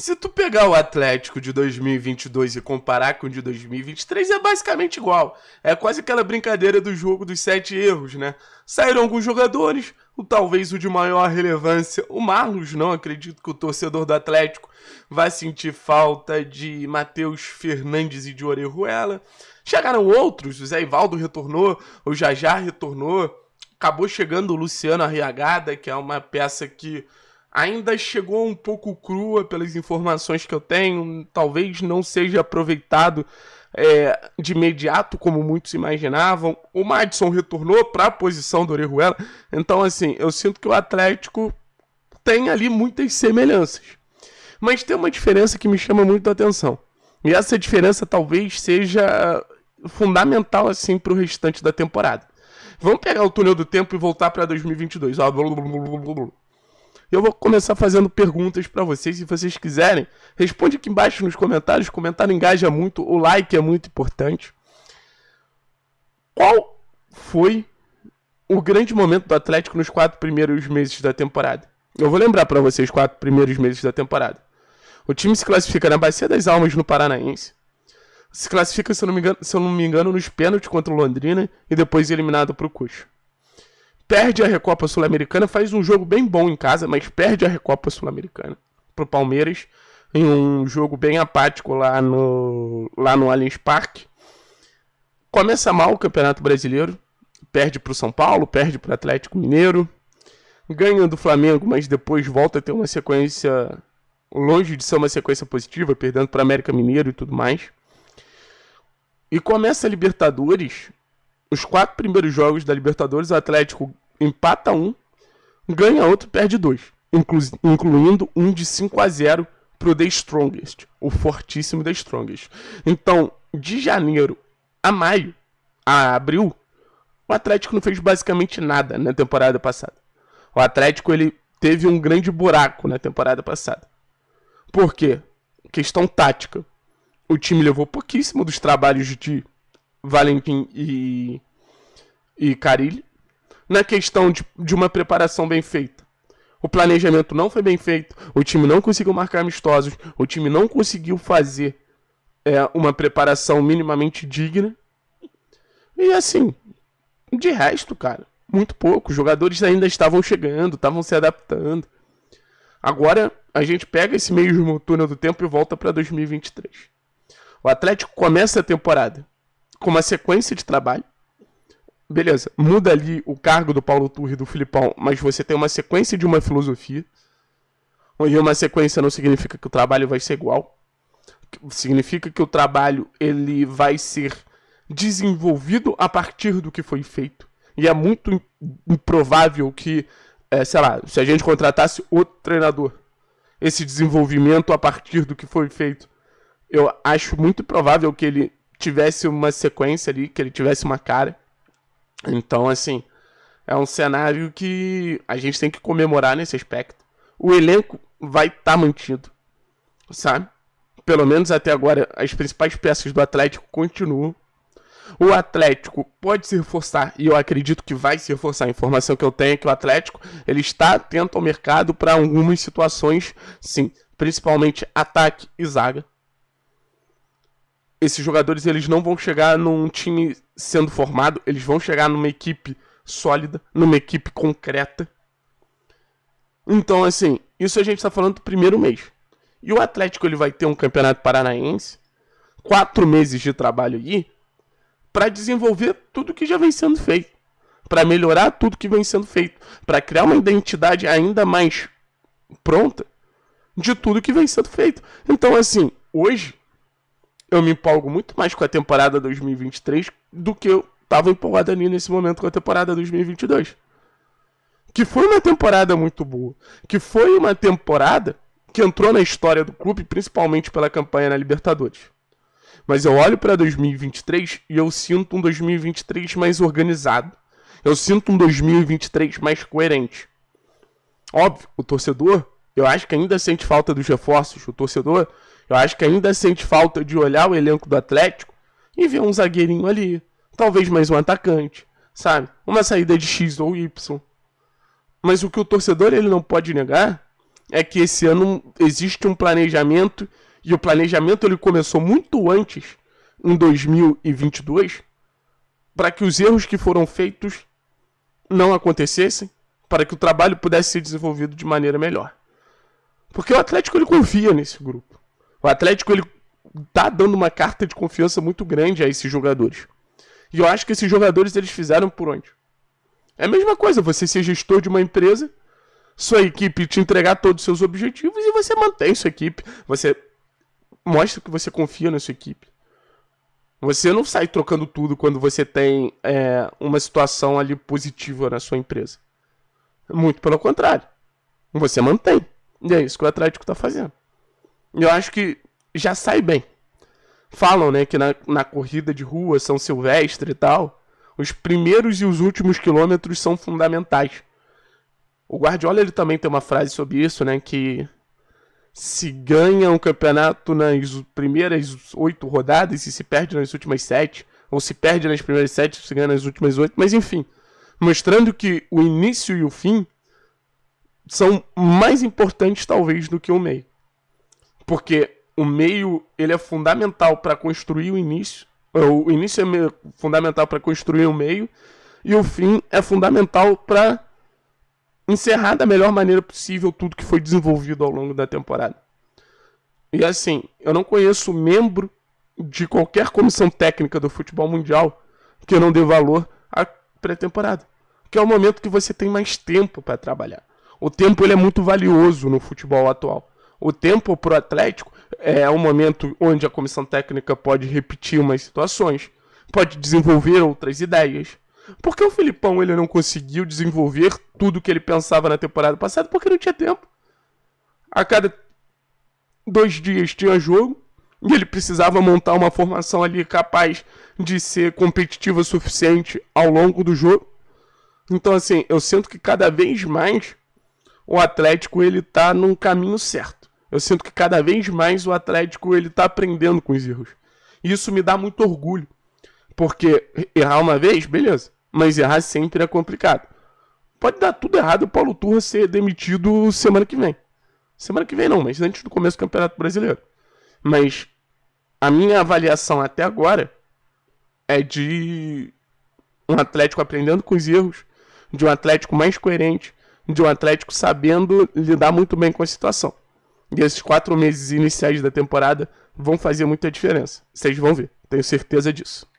Se tu pegar o Atlético de 2022 e comparar com o de 2023, é basicamente igual. É quase aquela brincadeira do jogo dos sete erros, né? Saíram alguns jogadores, o talvez o de maior relevância, o Marlos, não acredito que o torcedor do Atlético vai sentir falta de Matheus Fernandes e de Orejuela. Chegaram outros, o Zé Ivaldo retornou, o Jajá retornou, acabou chegando o Luciano Arriagada, que é uma peça que ainda chegou um pouco crua pelas informações que eu tenho, talvez não seja aproveitado é, de imediato como muitos imaginavam. O Madison retornou para a posição do Orejuela, então assim, eu sinto que o Atlético tem ali muitas semelhanças. Mas tem uma diferença que me chama muito a atenção. E essa diferença talvez seja fundamental assim para o restante da temporada. Vamos pegar o túnel do tempo e voltar para 2022. Ó. Eu vou começar fazendo perguntas para vocês, se vocês quiserem, responde aqui embaixo nos comentários, o comentário engaja muito, o like é muito importante. Qual foi o grande momento do Atlético nos quatro primeiros meses da temporada? Eu vou lembrar para vocês os quatro primeiros meses da temporada. O time se classifica na Bacia das Almas no Paranaense. Se classifica, se eu não me engano, se eu não me engano nos pênaltis contra o Londrina e depois eliminado para o Cuxo perde a Recopa Sul-Americana, faz um jogo bem bom em casa, mas perde a Recopa Sul-Americana pro Palmeiras em um jogo bem apático lá no lá no Allianz Parque. Começa mal o Campeonato Brasileiro, perde pro São Paulo, perde pro Atlético Mineiro, ganha do Flamengo, mas depois volta a ter uma sequência longe de ser uma sequência positiva, perdendo para América Mineiro e tudo mais. E começa a Libertadores os quatro primeiros jogos da Libertadores, o Atlético empata um, ganha outro perde dois, inclu incluindo um de 5 a 0 pro The Strongest, o fortíssimo The Strongest. Então, de janeiro a maio, a abril, o Atlético não fez basicamente nada na temporada passada. O Atlético ele teve um grande buraco na temporada passada. Por quê? Questão tática. O time levou pouquíssimo dos trabalhos de Valentim e, e Carilli, na questão de, de uma preparação bem feita. O planejamento não foi bem feito, o time não conseguiu marcar amistosos, o time não conseguiu fazer é, uma preparação minimamente digna. E assim, de resto, cara, muito pouco. Os jogadores ainda estavam chegando, estavam se adaptando. Agora a gente pega esse meio túnel do tempo e volta para 2023. O Atlético começa a temporada com uma sequência de trabalho. Beleza, muda ali o cargo do Paulo Turri e do Filipão, mas você tem uma sequência de uma filosofia. Onde uma sequência não significa que o trabalho vai ser igual. Significa que o trabalho ele vai ser desenvolvido a partir do que foi feito. E é muito improvável que, é, sei lá, se a gente contratasse outro treinador, esse desenvolvimento a partir do que foi feito, eu acho muito provável que ele tivesse uma sequência ali, que ele tivesse uma cara. Então, assim, é um cenário que a gente tem que comemorar nesse aspecto. O elenco vai estar tá mantido, sabe? Pelo menos até agora, as principais peças do Atlético continuam. O Atlético pode se reforçar, e eu acredito que vai se reforçar. A informação que eu tenho é que o Atlético ele está atento ao mercado para algumas situações, sim, principalmente ataque e zaga esses jogadores eles não vão chegar num time sendo formado, eles vão chegar numa equipe sólida, numa equipe concreta. Então, assim, isso a gente está falando do primeiro mês. E o Atlético ele vai ter um campeonato paranaense, quatro meses de trabalho aí, para desenvolver tudo que já vem sendo feito, para melhorar tudo que vem sendo feito, para criar uma identidade ainda mais pronta de tudo que vem sendo feito. Então, assim, hoje eu me empolgo muito mais com a temporada 2023 do que eu estava empolgado ali nesse momento com a temporada 2022. Que foi uma temporada muito boa. Que foi uma temporada que entrou na história do clube, principalmente pela campanha na Libertadores. Mas eu olho para 2023 e eu sinto um 2023 mais organizado. Eu sinto um 2023 mais coerente. Óbvio, o torcedor, eu acho que ainda sente falta dos reforços. O torcedor eu acho que ainda sente falta de olhar o elenco do Atlético e ver um zagueirinho ali. Talvez mais um atacante, sabe? Uma saída de X ou Y. Mas o que o torcedor ele não pode negar é que esse ano existe um planejamento e o planejamento ele começou muito antes, em 2022, para que os erros que foram feitos não acontecessem, para que o trabalho pudesse ser desenvolvido de maneira melhor. Porque o Atlético ele confia nesse grupo. O Atlético ele tá dando uma carta de confiança muito grande a esses jogadores. E eu acho que esses jogadores eles fizeram por onde? É a mesma coisa você ser gestor de uma empresa, sua equipe te entregar todos os seus objetivos e você mantém sua equipe. Você mostra que você confia na sua equipe. Você não sai trocando tudo quando você tem é, uma situação ali positiva na sua empresa. Muito pelo contrário. Você mantém. E é isso que o Atlético está fazendo. Eu acho que já sai bem. Falam, né, que na, na corrida de rua, São Silvestre e tal, os primeiros e os últimos quilômetros são fundamentais. O Guardiola ele também tem uma frase sobre isso, né, que se ganha um campeonato nas primeiras oito rodadas e se perde nas últimas sete, ou se perde nas primeiras sete, se ganha nas últimas oito, mas enfim, mostrando que o início e o fim são mais importantes talvez do que o meio. Porque o meio ele é fundamental para construir o início, o início é fundamental para construir o meio e o fim é fundamental para encerrar da melhor maneira possível tudo que foi desenvolvido ao longo da temporada. E assim, eu não conheço membro de qualquer comissão técnica do futebol mundial que não dê valor à pré-temporada, que é o momento que você tem mais tempo para trabalhar. O tempo ele é muito valioso no futebol atual o tempo para o Atlético é um momento onde a comissão técnica pode repetir umas situações, pode desenvolver outras ideias. Porque o Filipão ele não conseguiu desenvolver tudo que ele pensava na temporada passada porque não tinha tempo. A cada dois dias tinha jogo e ele precisava montar uma formação ali capaz de ser competitiva o suficiente ao longo do jogo. Então assim, eu sinto que cada vez mais o Atlético ele tá num caminho certo. Eu sinto que cada vez mais o Atlético ele tá aprendendo com os erros. E isso me dá muito orgulho. Porque errar uma vez, beleza. Mas errar sempre é complicado. Pode dar tudo errado o Paulo Turra ser demitido semana que vem. Semana que vem não, mas antes do começo do Campeonato Brasileiro. Mas a minha avaliação até agora é de um Atlético aprendendo com os erros, de um Atlético mais coerente, de um Atlético sabendo lidar muito bem com a situação. E esses quatro meses iniciais da temporada vão fazer muita diferença. Vocês vão ver, tenho certeza disso.